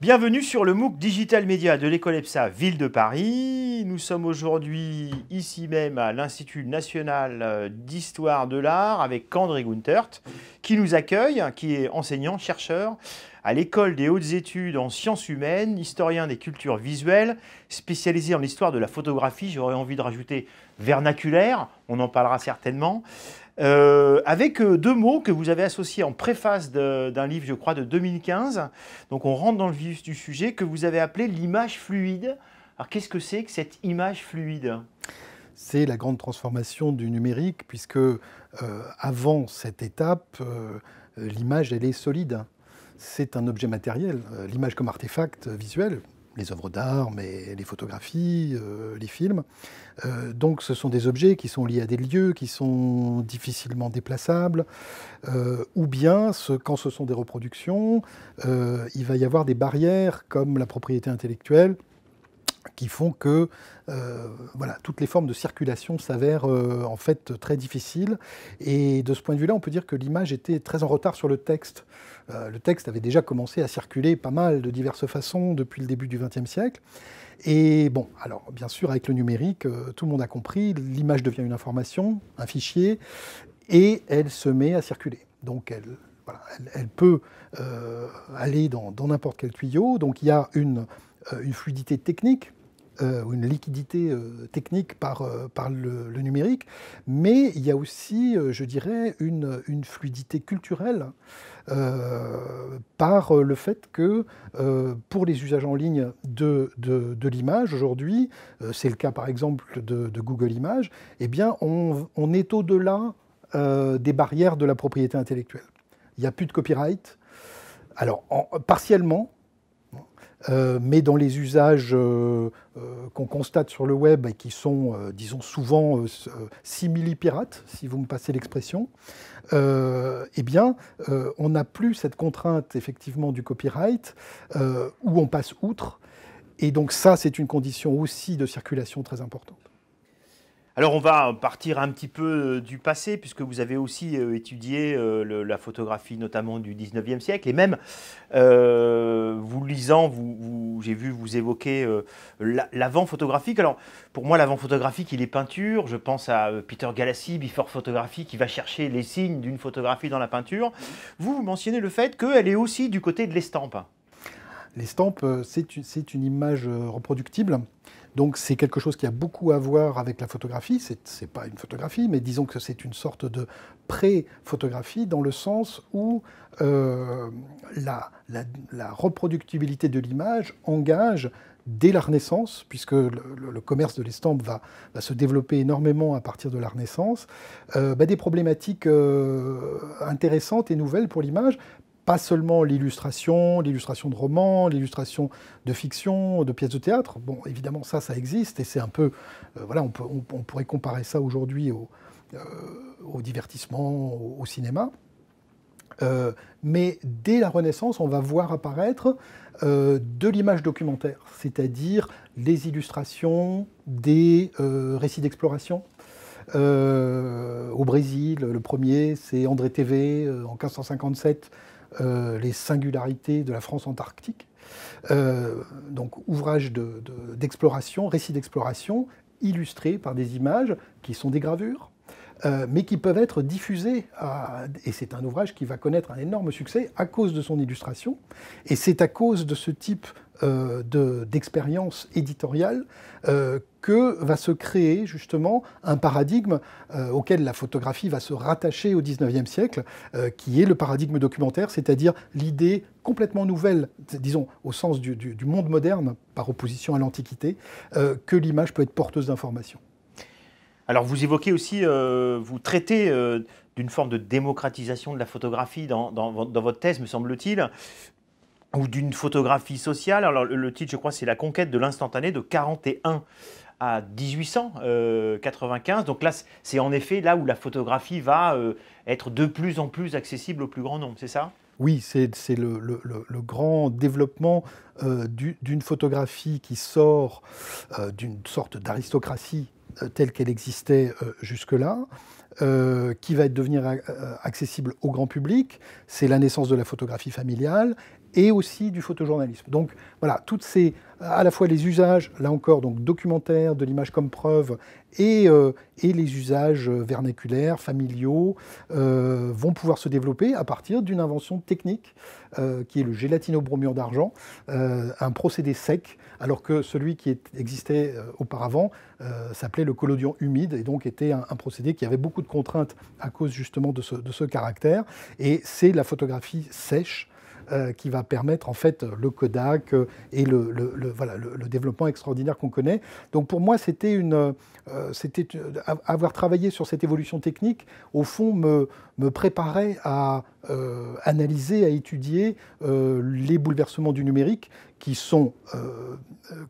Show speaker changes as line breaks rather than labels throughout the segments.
Bienvenue sur le MOOC Digital Média de l'école EPSA Ville de Paris. Nous sommes aujourd'hui ici même à l'Institut National euh, d'Histoire de l'Art avec André Gunthert qui nous accueille, qui est enseignant, chercheur à l'école des hautes études en sciences humaines, historien des cultures visuelles, spécialisé en l'histoire de la photographie, j'aurais envie de rajouter vernaculaire, on en parlera certainement, euh, avec euh, deux mots que vous avez associés en préface d'un livre, je crois, de 2015. Donc on rentre dans le vif du sujet que vous avez appelé l'image fluide. Alors qu'est-ce que c'est que cette image fluide
c'est la grande transformation du numérique, puisque euh, avant cette étape, l'image, elle est solide c'est un objet matériel. Euh, l'image comme artefact visuel, les œuvres d'art, mais les photographies, euh, les films. Euh, donc ce sont des objets qui sont liés à des lieux, qui sont difficilement déplaçables, ou bien quand ce sont des reproductions, il va y avoir des barrières comme la propriété intellectuelle qui font que euh, voilà, toutes les formes de circulation s'avèrent euh, en fait très difficiles. Et de ce point de vue-là, on peut dire que l'image était très en retard sur le texte. Euh, le texte avait déjà commencé à circuler pas mal de diverses façons depuis le début du XXe siècle. Et bon, alors bien sûr, avec le numérique, tout le monde a compris, l'image devient une information, un fichier, et elle se met à circuler. Donc elle, elle, peut aller dans n'importe quel tuyau. Donc il y a une fluidité technique euh, une liquidité euh, technique par, euh, par le, numérique, mais il y a aussi, je dirais, une, fluidité culturelle par le fait que pour les usages en ligne de, l'image aujourd'hui, c'est le cas par exemple de, Google Images, eh bien on, est au-delà des barrières de la propriété intellectuelle. Il n'y a plus de copyright. Alors, partiellement, euh, mais dans les usages euh, euh, qu'on constate sur le web et qui sont, disons, souvent simili-pirates, si vous me passez l'expression, eh bien, on n'a plus cette contrainte, effectivement, du copyright, où on passe outre. Et donc ça, c'est une condition aussi de circulation très importante.
Alors on va partir un petit peu euh, du passé, puisque vous avez aussi euh, étudié euh, la photographie notamment du 19e siècle, et même vous lisant, vous, j'ai vu vous évoquer l'avant photographique. Alors pour moi l'avant photographique, il est peinture, je pense à Peter Galassi, Before Photography, qui va chercher les signes d'une photographie dans la peinture. Vous, vous mentionnez le fait qu'elle est aussi du côté de l'estampe.
L'estampe, euh, c'est une image euh, reproductible. Donc c'est quelque chose qui a beaucoup à voir avec la photographie. Ce n'est pas une photographie, mais disons que c'est une sorte de pré-photographie dans le sens où euh, la, reproductibilité de l'image engage dès la Renaissance, puisque le, commerce de l'estampe va, se développer énormément à partir de la Renaissance, bah, des problématiques intéressantes et nouvelles pour l'image, pas seulement l'illustration, l'illustration de romans, l'illustration de fiction, de pièces de théâtre. Bon, évidemment, ça, ça existe et c'est un peu. Euh, voilà, on, pourrait comparer ça aujourd'hui au, euh, divertissement, au, cinéma. Euh, mais dès la Renaissance, on va voir apparaître de l'image documentaire, c'est-à-dire les illustrations des récits d'exploration. au Brésil, le premier, c'est André TV en 1557 euh, les singularités de la France antarctique. Euh, donc ouvrage d'exploration, de, récit d'exploration, illustré par des images qui sont des gravures, euh, mais qui peuvent être diffusées. et c'est un ouvrage qui va connaître un énorme succès à cause de son illustration. Et c'est à cause de ce type euh, de d'expérience éditoriale euh, que va se créer justement un paradigme euh, auquel la photographie va se rattacher au 19e siècle, qui est le paradigme documentaire, c'est-à-dire l'idée complètement nouvelle, disons au sens du, du, monde moderne par opposition à l'Antiquité, que l'image peut être porteuse d'informations.
Alors vous évoquez aussi, vous traitez d'une forme de démocratisation de la photographie dans, dans, dans votre thèse, me semble-t-il ou d'une photographie sociale. Alors le titre, je crois, c'est La conquête de l'instantané de 41 à 1895. Euh, Donc là, c'est en effet là où la photographie va euh, être de plus en plus accessible au plus grand nombre, c'est ça
oui, c'est le, grand développement euh, d'une photographie qui sort d'une sorte d'aristocratie telle qu'elle existait jusque-là, qui va devenir accessible au grand public. C'est la naissance de la photographie familiale et aussi du photojournalisme. Donc voilà, toutes ces, à la fois les usages, là encore, donc documentaires, de l'image comme preuve, et, euh, et, les usages euh, vernaculaires, familiaux, euh, vont pouvoir se développer à partir d'une invention technique qui est le gélatino-bromure d'argent, un procédé sec, alors que celui qui existait auparavant s'appelait le collodion humide, et donc était un, procédé qui avait beaucoup de contraintes à cause justement de ce caractère. Et c'est la photographie sèche euh, qui va permettre en fait le Kodak euh, et le, développement extraordinaire qu'on connaît. Donc pour moi, c'était une, euh, c'était avoir travaillé sur cette évolution technique, au fond, me, me préparait à euh, analyser, à étudier euh, les bouleversements du numérique qui sont euh,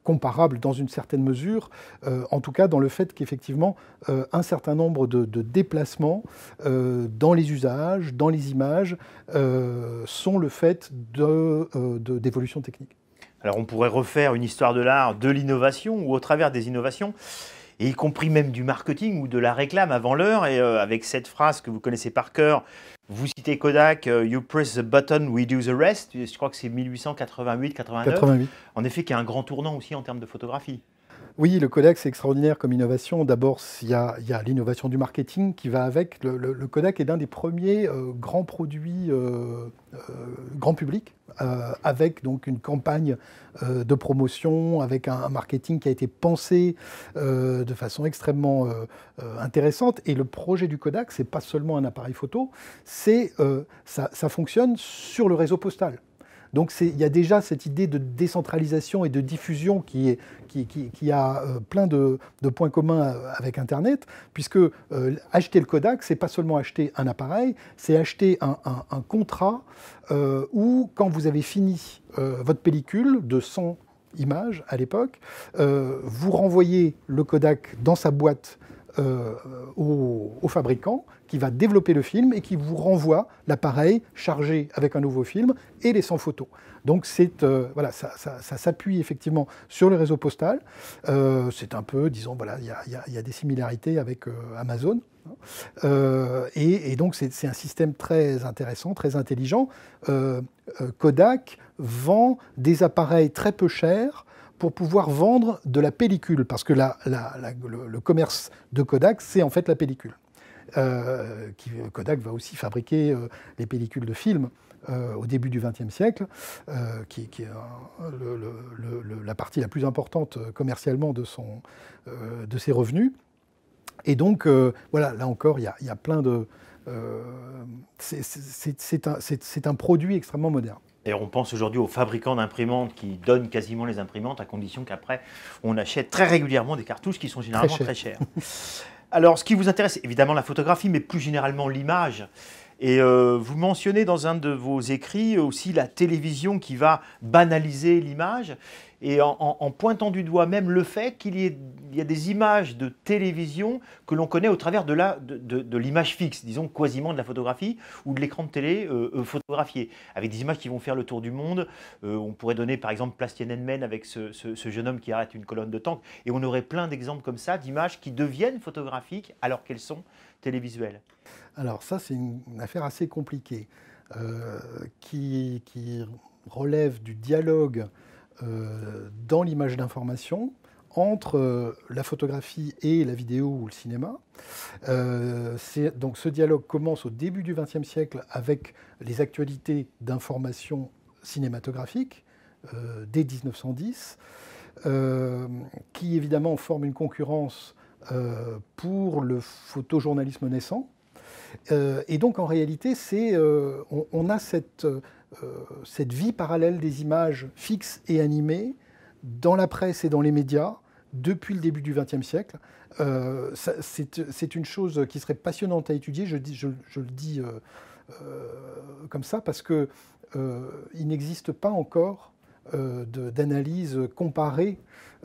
comparables dans une certaine mesure, en tout cas dans le fait qu'effectivement un certain nombre de, déplacements dans les usages, dans les images, sont le fait d'évolutions de, techniques.
Alors on pourrait refaire une histoire de l'art, de l'innovation ou au travers des innovations et y compris même du marketing ou de la réclame avant l'heure. Et euh, avec cette phrase que vous connaissez par cœur, vous citez Kodak, euh, You press the button, we do the rest. Je crois que c'est 1888-89. En effet, qui a un grand tournant aussi en termes de photographie.
Oui, le Kodak, c'est extraordinaire comme innovation. D'abord, il y a, l'innovation du marketing qui va avec. Le, Kodak est l'un des premiers euh, grands produits euh, euh, grand public, avec donc une campagne de promotion, avec un, marketing qui a été pensé de façon extrêmement intéressante. Et le projet du Kodak, n'est pas seulement un appareil photo, c'est ça fonctionne sur le réseau postal. Donc il y a déjà cette idée de décentralisation et de diffusion qui, a euh, plein de, points communs euh, avec Internet, puisque euh, acheter le Kodak, c'est pas seulement acheter un appareil, c'est acheter un, contrat où quand vous avez fini votre pellicule de 100 images à l'époque, vous renvoyez le Kodak dans sa boîte euh, au, fabricant qui va développer le film et qui vous renvoie l'appareil chargé avec un nouveau film et les 100 photos. Donc c'est euh, voilà, ça, s'appuie effectivement sur le réseau postal. Euh, c'est un peu, disons, voilà, il y, a, des similarités avec Amazon. Hein. et, donc c'est un système très intéressant, très intelligent. Kodak vend des appareils très peu chers pour pouvoir vendre de la pellicule, parce que le, commerce de Kodak, c'est en fait la pellicule. Euh, Kodak va aussi fabriquer euh, les pellicules de films euh, au début du XXe siècle, qui, est la partie la plus importante commercialement de, ses revenus. Et donc, voilà, là encore, il y, a, plein de... c'est un, produit extrêmement moderne.
Et on pense aujourd'hui aux fabricants d'imprimantes qui donnent quasiment les imprimantes, à condition qu'après, on achète très régulièrement des cartouches qui sont généralement très chères. Alors, ce qui vous intéresse, évidemment, la photographie, mais plus généralement l'image. Et euh, vous mentionnez dans un de vos écrits aussi la télévision qui va banaliser l'image et en, pointant du doigt même le fait qu'il y, a des images de télévision que l'on connaît au travers de l'image de, fixe, disons quasiment de la photographie ou de l'écran de télé euh, euh, photographié, avec des images qui vont faire le tour du monde. Euh, on pourrait donner par exemple Place Tiananmen avec ce, jeune homme qui arrête une colonne de tank, et on aurait plein d'exemples comme ça d'images qui deviennent photographiques alors qu'elles sont télévisuelles.
Alors ça c'est une, affaire assez compliquée qui, relève du dialogue euh, dans l'image d'information entre euh, la photographie et la vidéo ou le cinéma. Euh, donc ce dialogue commence au début du XXe siècle avec les actualités d'information cinématographique euh, dès 1910, qui évidemment forment une concurrence pour le photojournalisme naissant. et donc en réalité, on, on, a cette, euh, cette vie parallèle des images fixes et animées dans la presse et dans les médias depuis le début du XXe siècle. Euh, c'est une chose qui serait passionnante à étudier, je, le dis euh, comme ça, parce qu'il n'existe pas encore euh, d'analyse comparée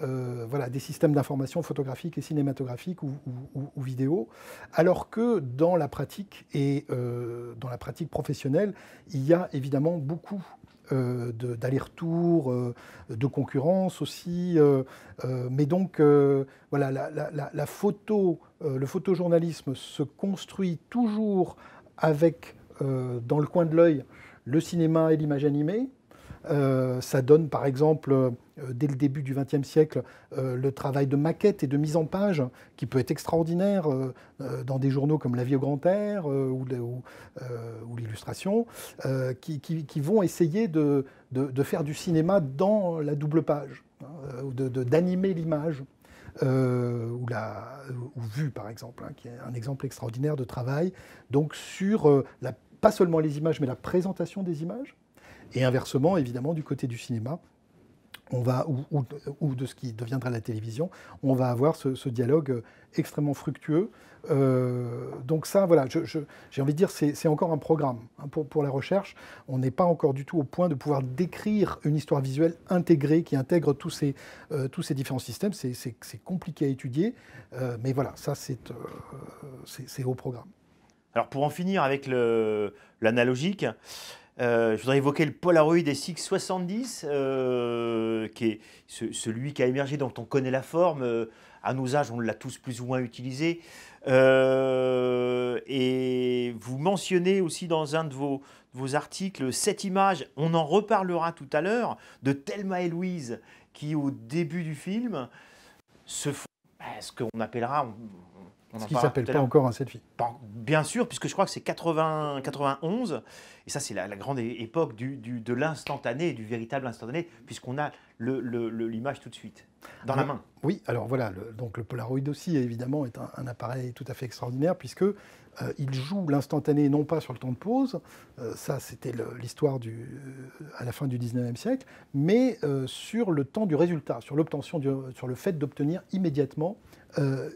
euh, voilà, des systèmes d'information photographique et cinématographique ou, vidéo, alors que dans la pratique et euh, dans la pratique professionnelle, il y a évidemment beaucoup dallers d'aller-retour, de concurrence aussi, mais donc voilà, photo, le photojournalisme se construit toujours avec dans le coin de l'œil le cinéma et l'image animée, euh, ça donne par exemple, euh, dès le début du XXe siècle, euh, le travail de maquette et de mise en page, qui peut être extraordinaire dans des journaux comme La Vie au Grand Air ou, l'Illustration, qui, vont essayer de, faire du cinéma dans la double page, hein, d'animer l'image. ou, la, Vue, par exemple, hein, qui est un exemple extraordinaire de travail, donc sur pas seulement les images, mais la présentation des images, et inversement, évidemment, du côté du cinéma, on va, ou, ou, de ce qui deviendra la télévision, on va avoir ce, dialogue extrêmement fructueux. Euh, donc ça, voilà, j'ai envie de dire, c'est encore un programme hein, pour, pour, la recherche. On n'est pas encore du tout au point de pouvoir décrire une histoire visuelle intégrée qui intègre tous ces, euh, tous ces différents systèmes. C'est compliqué à étudier, euh, mais voilà, ça, c'est au programme.
Alors pour en finir avec l'analogique, euh, je voudrais évoquer le Polaroid SX70, euh, qui est celui qui a émergé, dont on connaît la forme. Euh, à nos âges, on l'a tous plus ou moins utilisé. et vous mentionnez aussi dans un de vos, de vos articles cette image, on en reparlera tout à l'heure, de Thelma et Louise, qui au début du film se font ben, ce qu'on appellera, ce qui ne s'appelle pas encore
un selfie. Bien
sûr, puisque je crois que c'est 80, 91, et ça c'est la, grande époque du, de l'instantané, du véritable instantané, puisqu'on a l'image le, tout de suite, dans la main.
Oui, alors voilà, donc le Polaroid aussi évidemment est un, appareil tout à fait extraordinaire, puisque euh, il joue l'instantané non pas sur le temps de pause, euh, ça c'était l'histoire euh, à la fin du 19e siècle, mais sur le temps du résultat, sur l'obtention, sur le fait d'obtenir immédiatement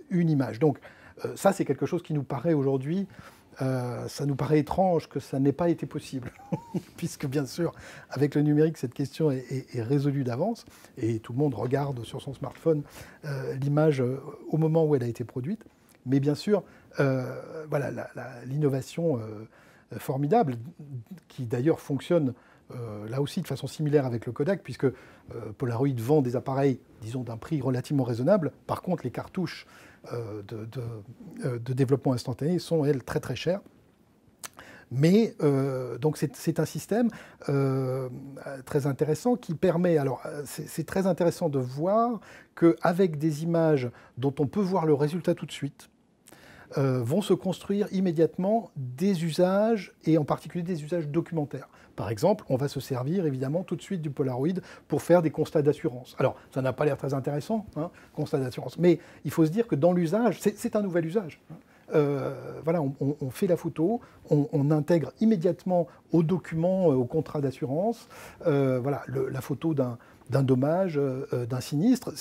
une image. Donc euh, ça, c'est quelque chose qui nous paraît aujourd'hui, euh, ça nous paraît étrange que ça n'ait pas été possible, puisque bien sûr, avec le numérique, cette question est, résolue d'avance, et tout le monde regarde sur son smartphone euh, l'image au moment où elle a été produite. Mais bien sûr, voilà, l'innovation formidable, qui d'ailleurs fonctionne là aussi de façon similaire avec le Kodak, puisque Polaroid vend des appareils, disons, d'un prix relativement raisonnable. Par contre, les cartouches euh, euh, de, développement instantané sont, elles, très très chères. Mais euh, donc c'est un système très intéressant qui permet, alors c'est très intéressant de voir qu'avec des images dont on peut voir le résultat tout de suite, euh, vont se construire immédiatement des usages, et en particulier des usages documentaires. Par exemple, on va se servir évidemment tout de suite du Polaroid pour faire des constats d'assurance. Alors, ça n'a pas l'air très intéressant, hein, constat d'assurance, mais il faut se dire que dans l'usage, c'est un nouvel usage. Hein. Euh, voilà, on, fait la photo, on, intègre immédiatement au document, euh, au contrat d'assurance, voilà, la photo d'un d'un dommage, euh, euh, d'un sinistre.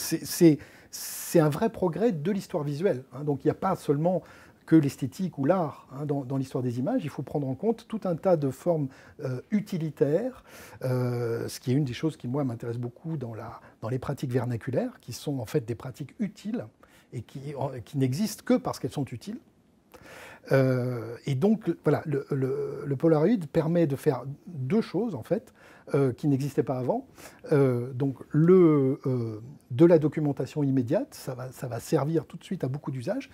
C'est un vrai progrès de l'histoire visuelle. Hein. Donc il n'y a pas seulement que l'esthétique ou l'art hein, dans, l'histoire des images. Il faut prendre en compte tout un tas de formes euh, utilitaires, ce qui est une des choses qui, moi, m'intéresse beaucoup dans, dans les pratiques vernaculaires, qui sont en fait des pratiques utiles et qui, n'existent que parce qu'elles sont utiles. et donc, voilà, le, le, le Polaroid permet de faire deux choses, en fait. Euh, qui n'existait pas avant. Euh, donc le, euh, de la documentation immédiate, ça va, servir tout de suite à beaucoup d'usages.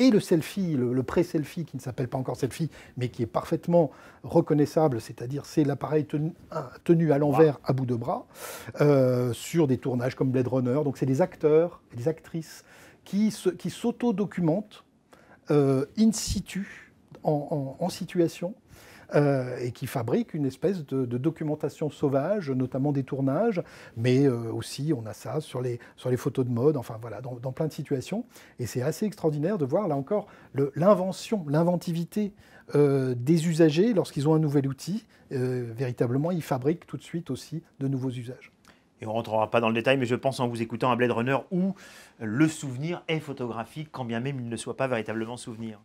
Et le selfie, le, pré-selfie, qui ne s'appelle pas encore selfie, mais qui est parfaitement reconnaissable, c'est-à-dire c'est l'appareil tenu, à l'envers à bout de bras, sur des tournages comme Blade Runner. Donc c'est des acteurs et des actrices qui s'auto-documentent in situ, en situation, euh, et qui fabrique une espèce de, documentation sauvage, notamment des tournages, mais euh, aussi on a ça sur les, photos de mode, enfin voilà, dans, plein de situations. Et c'est assez extraordinaire de voir là encore l'invention, l'inventivité euh, des usagers lorsqu'ils ont un nouvel outil. véritablement, ils fabriquent tout de suite aussi de nouveaux usages. Et on ne
rentrera pas dans le détail, mais je pense en vous écoutant à Blade Runner où le souvenir est photographique, quand bien même il ne soit pas véritablement souvenir.